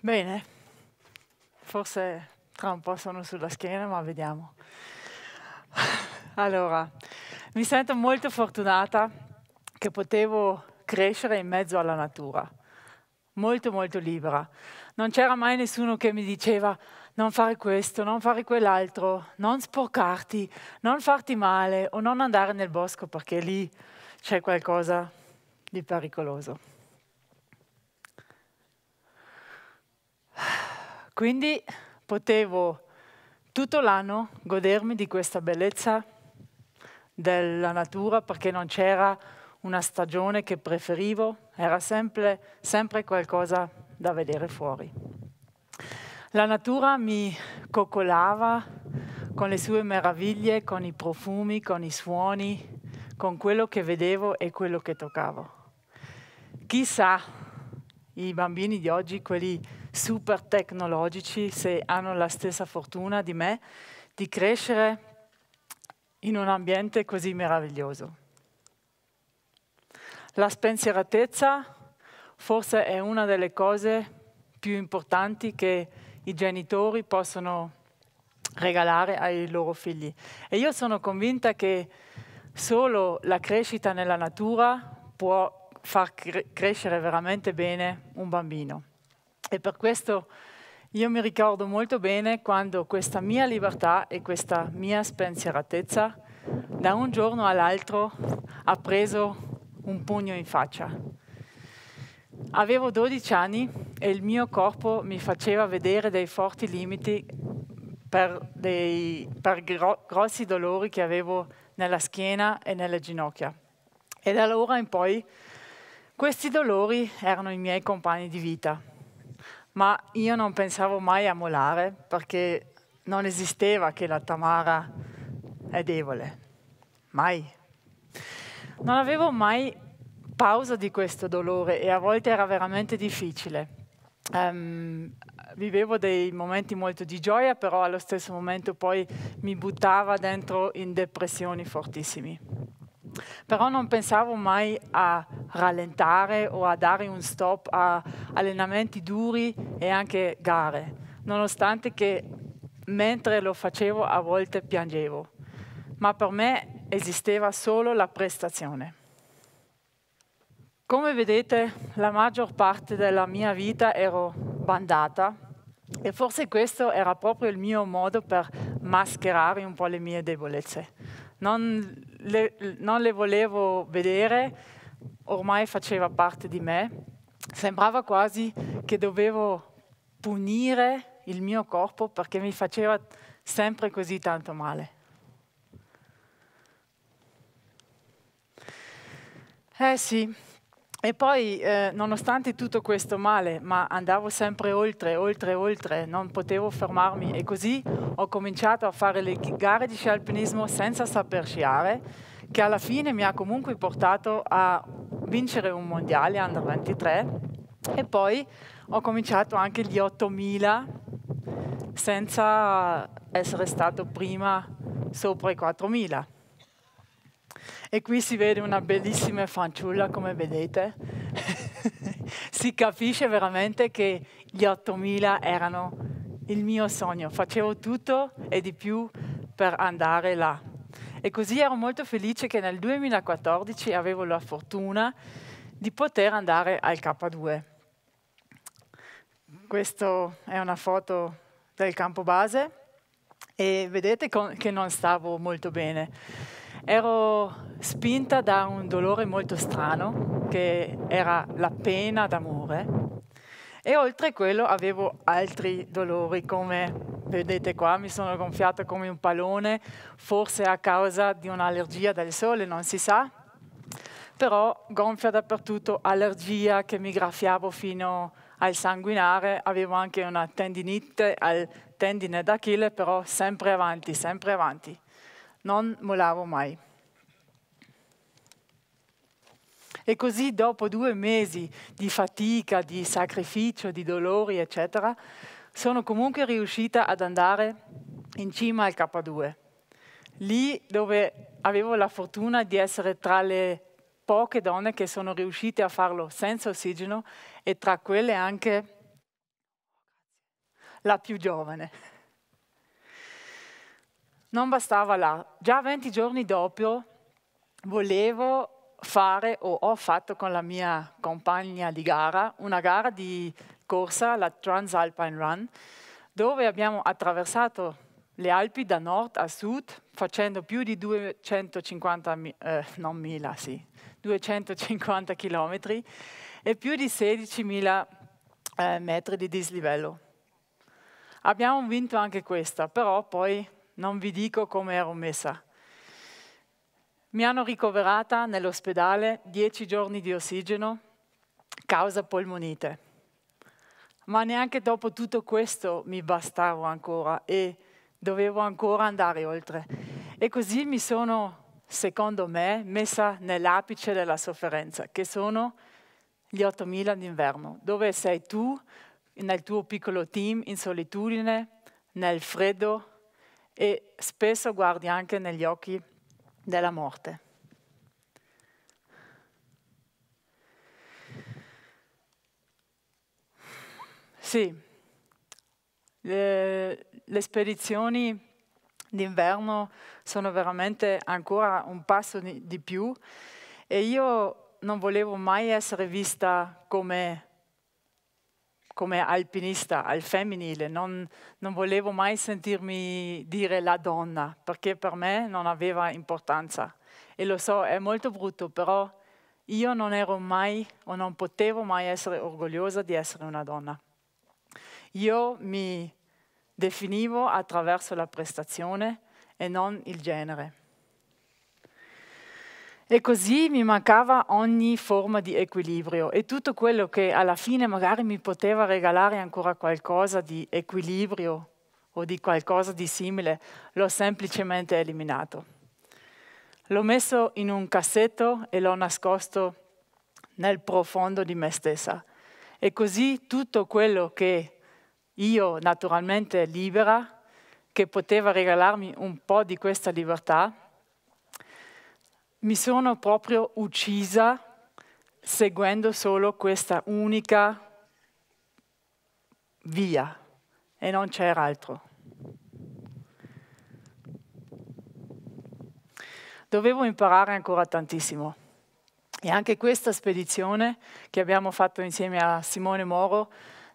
Bene, forse tra un po' sono sulla schiena, ma vediamo. Allora, mi sento molto fortunata che potevo crescere in mezzo alla natura, molto molto libera. Non c'era mai nessuno che mi diceva non fare questo, non fare quell'altro, non sporcarti, non farti male o non andare nel bosco perché lì c'è qualcosa di pericoloso. Quindi potevo tutto l'anno godermi di questa bellezza della natura perché non c'era una stagione che preferivo, era sempre, sempre qualcosa da vedere fuori. La natura mi coccolava con le sue meraviglie, con i profumi, con i suoni, con quello che vedevo e quello che toccavo. Chissà, i bambini di oggi, quelli super tecnologici, se hanno la stessa fortuna di me, di crescere in un ambiente così meraviglioso. La spensieratezza forse è una delle cose più importanti che i genitori possono regalare ai loro figli. E io sono convinta che solo la crescita nella natura può far cre crescere veramente bene un bambino. E per questo io mi ricordo molto bene quando questa mia libertà e questa mia spensieratezza da un giorno all'altro ha preso un pugno in faccia. Avevo 12 anni e il mio corpo mi faceva vedere dei forti limiti per, dei, per gro grossi dolori che avevo nella schiena e nelle ginocchia. E da allora in poi questi dolori erano i miei compagni di vita ma io non pensavo mai a molare perché non esisteva che la Tamara è debole, mai. Non avevo mai pausa di questo dolore e a volte era veramente difficile. Um, vivevo dei momenti molto di gioia, però allo stesso momento poi mi buttava dentro in depressioni fortissimi però non pensavo mai a rallentare o a dare un stop a allenamenti duri e anche gare, nonostante che mentre lo facevo a volte piangevo, ma per me esisteva solo la prestazione. Come vedete, la maggior parte della mia vita ero bandata e forse questo era proprio il mio modo per mascherare un po' le mie debolezze. Non le, non le volevo vedere, ormai faceva parte di me. Sembrava quasi che dovevo punire il mio corpo perché mi faceva sempre così tanto male. Eh sì, e poi, eh, nonostante tutto questo male, ma andavo sempre oltre, oltre, oltre, non potevo fermarmi e così ho cominciato a fare le gare di sci alpinismo senza saper sciare, che alla fine mi ha comunque portato a vincere un mondiale under 23 e poi ho cominciato anche gli 8000 senza essere stato prima sopra i 4000. E qui si vede una bellissima fanciulla, come vedete. si capisce veramente che gli 8000 erano il mio sogno. Facevo tutto e di più per andare là. E così ero molto felice che nel 2014 avevo la fortuna di poter andare al K2. Questa è una foto del campo base e vedete che non stavo molto bene ero spinta da un dolore molto strano che era la pena d'amore e oltre a quello avevo altri dolori come vedete qua mi sono gonfiata come un pallone forse a causa di un'allergia del sole non si sa però gonfia dappertutto allergia che mi graffiavo fino al sanguinare avevo anche una tendinite al tendine d'Achille però sempre avanti sempre avanti non mollavo mai. E così dopo due mesi di fatica, di sacrificio, di dolori, eccetera, sono comunque riuscita ad andare in cima al K2, lì dove avevo la fortuna di essere tra le poche donne che sono riuscite a farlo senza ossigeno e tra quelle anche la più giovane non bastava là. Già 20 giorni dopo volevo fare o ho fatto con la mia compagna di gara una gara di corsa, la Transalpine Run, dove abbiamo attraversato le Alpi da nord a sud facendo più di 250, eh, mila, sì, 250 km e più di 16.000 eh, metri di dislivello. Abbiamo vinto anche questa, però poi non vi dico come ero messa. Mi hanno ricoverata nell'ospedale 10 giorni di ossigeno, causa polmonite. Ma neanche dopo tutto questo mi bastavo ancora e dovevo ancora andare oltre. E così mi sono, secondo me, messa nell'apice della sofferenza, che sono gli 8.000 d'inverno, dove sei tu nel tuo piccolo team in solitudine, nel freddo, e spesso guardi anche negli occhi della morte. Sì, le, le spedizioni d'inverno sono veramente ancora un passo di, di più e io non volevo mai essere vista come come alpinista al femminile, non, non, volevo mai sentirmi dire la donna, perché per me non aveva importanza. E lo so, è molto brutto, però io non ero mai o non potevo mai essere orgogliosa di essere una donna. Io mi definivo attraverso la prestazione e non il genere. E così mi mancava ogni forma di equilibrio e tutto quello che alla fine magari mi poteva regalare ancora qualcosa di equilibrio o di qualcosa di simile, l'ho semplicemente eliminato. L'ho messo in un cassetto e l'ho nascosto nel profondo di me stessa. E così tutto quello che io naturalmente libera, che poteva regalarmi un po' di questa libertà, mi sono proprio uccisa seguendo solo questa unica via e non c'era altro. Dovevo imparare ancora tantissimo e anche questa spedizione che abbiamo fatto insieme a Simone Moro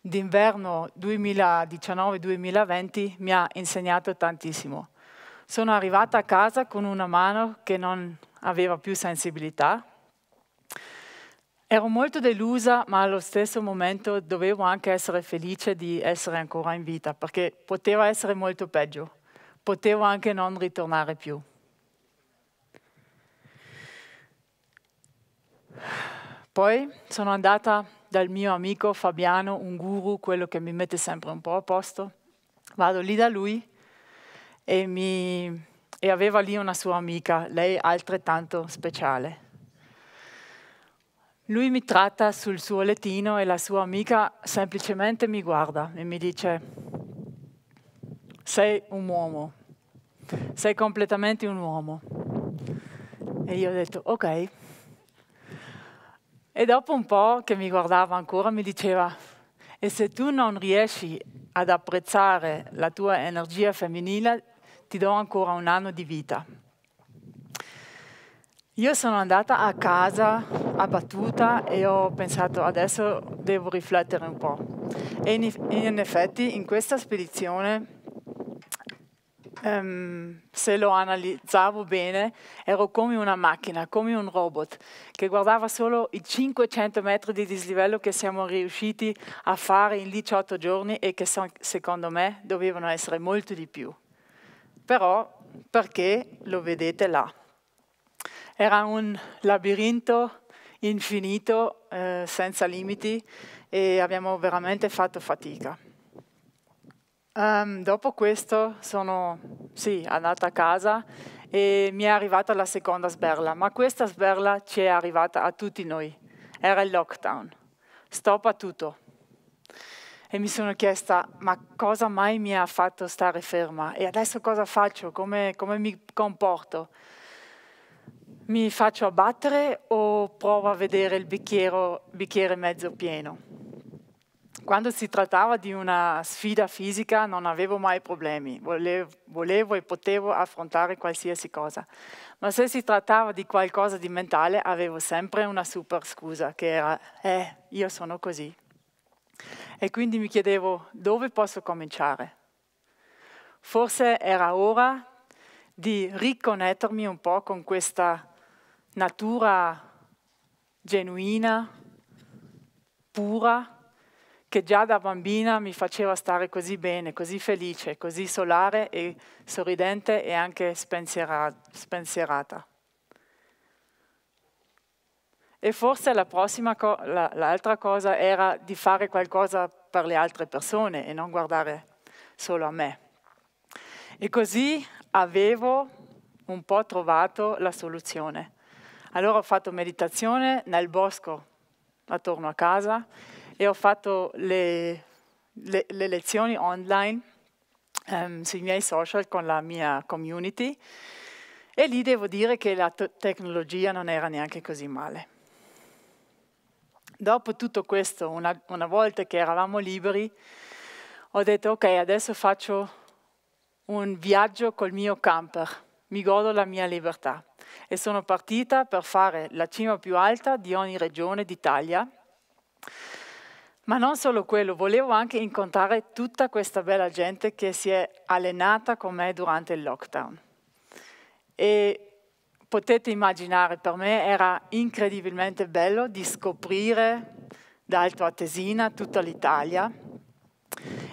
d'inverno 2019-2020 mi ha insegnato tantissimo. Sono arrivata a casa con una mano che non aveva più sensibilità. Ero molto delusa, ma allo stesso momento dovevo anche essere felice di essere ancora in vita, perché poteva essere molto peggio, potevo anche non ritornare più. Poi sono andata dal mio amico Fabiano, un guru, quello che mi mette sempre un po' a posto. Vado lì da lui e mi e aveva lì una sua amica, lei altrettanto speciale. Lui mi tratta sul suo lettino e la sua amica semplicemente mi guarda e mi dice, sei un uomo, sei completamente un uomo. E io ho detto, ok. E dopo un po' che mi guardava ancora mi diceva, e se tu non riesci ad apprezzare la tua energia femminile, ti do ancora un anno di vita. Io sono andata a casa abbattuta e ho pensato adesso devo riflettere un po'. E in, in effetti in questa spedizione Um, se lo analizzavo bene, ero come una macchina, come un robot, che guardava solo i 500 metri di dislivello che siamo riusciti a fare in 18 giorni e che secondo me dovevano essere molto di più però perché lo vedete là. Era un labirinto infinito, eh, senza limiti, e abbiamo veramente fatto fatica. Um, dopo questo sono sì, andata a casa e mi è arrivata la seconda sberla, ma questa sberla ci è arrivata a tutti noi. Era il lockdown. Stop a tutto e mi sono chiesta ma cosa mai mi ha fatto stare ferma e adesso cosa faccio, come, come mi comporto? Mi faccio abbattere o provo a vedere il bicchiere, bicchiere mezzo pieno? Quando si trattava di una sfida fisica non avevo mai problemi, volevo, volevo e potevo affrontare qualsiasi cosa, ma se si trattava di qualcosa di mentale avevo sempre una super scusa che era eh, io sono così, e quindi mi chiedevo dove posso cominciare. Forse era ora di riconnettermi un po' con questa natura genuina, pura, che già da bambina mi faceva stare così bene, così felice, così solare e sorridente e anche spensierata. E forse la prossima co l'altra cosa era di fare qualcosa per le altre persone e non guardare solo a me. E così avevo un po' trovato la soluzione. Allora ho fatto meditazione nel bosco attorno a casa e ho fatto le, le, le lezioni online ehm, sui miei social con la mia community e lì devo dire che la tecnologia non era neanche così male. Dopo tutto questo, una, una volta che eravamo liberi, ho detto ok, adesso faccio un viaggio col mio camper, mi godo la mia libertà e sono partita per fare la cima più alta di ogni regione d'Italia. Ma non solo quello, volevo anche incontrare tutta questa bella gente che si è allenata con me durante il lockdown. E potete immaginare, per me era incredibilmente bello di scoprire da Alto Atesina tutta l'Italia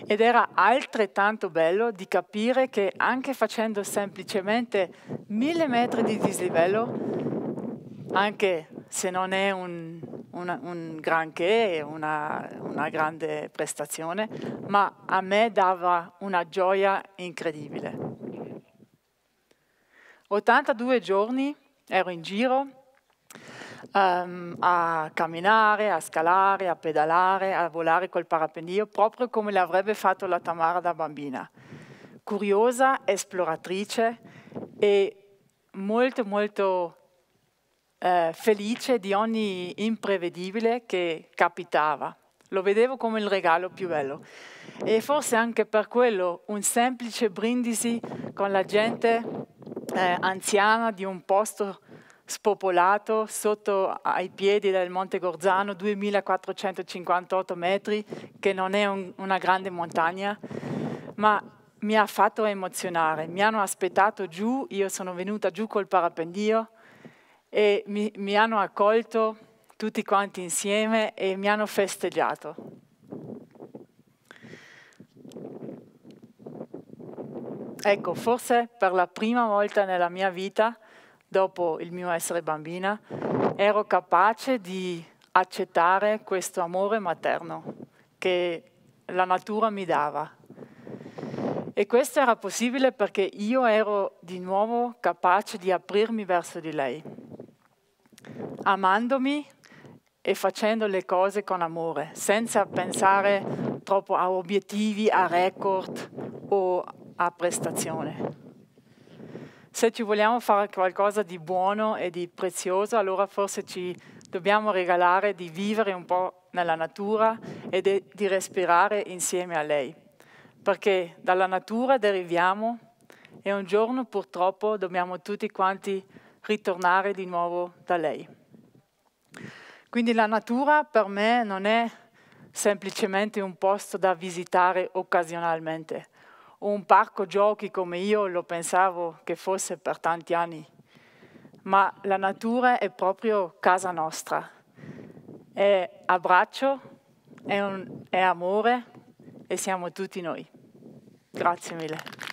ed era altrettanto bello di capire che anche facendo semplicemente mille metri di dislivello, anche se non è un, una, un granché, una, una grande prestazione, ma a me dava una gioia incredibile. 82 giorni ero in giro um, a camminare, a scalare, a pedalare, a volare col parapendio, proprio come l'avrebbe fatto la Tamara da bambina. Curiosa, esploratrice e molto molto eh, felice di ogni imprevedibile che capitava. Lo vedevo come il regalo più bello. E forse anche per quello un semplice brindisi con la gente eh, anziana di un posto spopolato sotto ai piedi del Monte Gorzano, 2458 metri, che non è un, una grande montagna, ma mi ha fatto emozionare. Mi hanno aspettato giù, io sono venuta giù col parapendio e mi, mi hanno accolto tutti quanti insieme e mi hanno festeggiato. Ecco, forse per la prima volta nella mia vita, dopo il mio essere bambina, ero capace di accettare questo amore materno che la natura mi dava. E questo era possibile perché io ero di nuovo capace di aprirmi verso di lei, amandomi e facendo le cose con amore, senza pensare troppo a obiettivi, a record o a prestazione. Se ci vogliamo fare qualcosa di buono e di prezioso, allora forse ci dobbiamo regalare di vivere un po' nella natura e de, di respirare insieme a lei, perché dalla natura deriviamo e un giorno purtroppo dobbiamo tutti quanti ritornare di nuovo da lei. Quindi la natura per me non è semplicemente un posto da visitare occasionalmente, un parco giochi come io lo pensavo che fosse per tanti anni, ma la natura è proprio casa nostra. È abbraccio, è, un, è amore e siamo tutti noi. Grazie mille.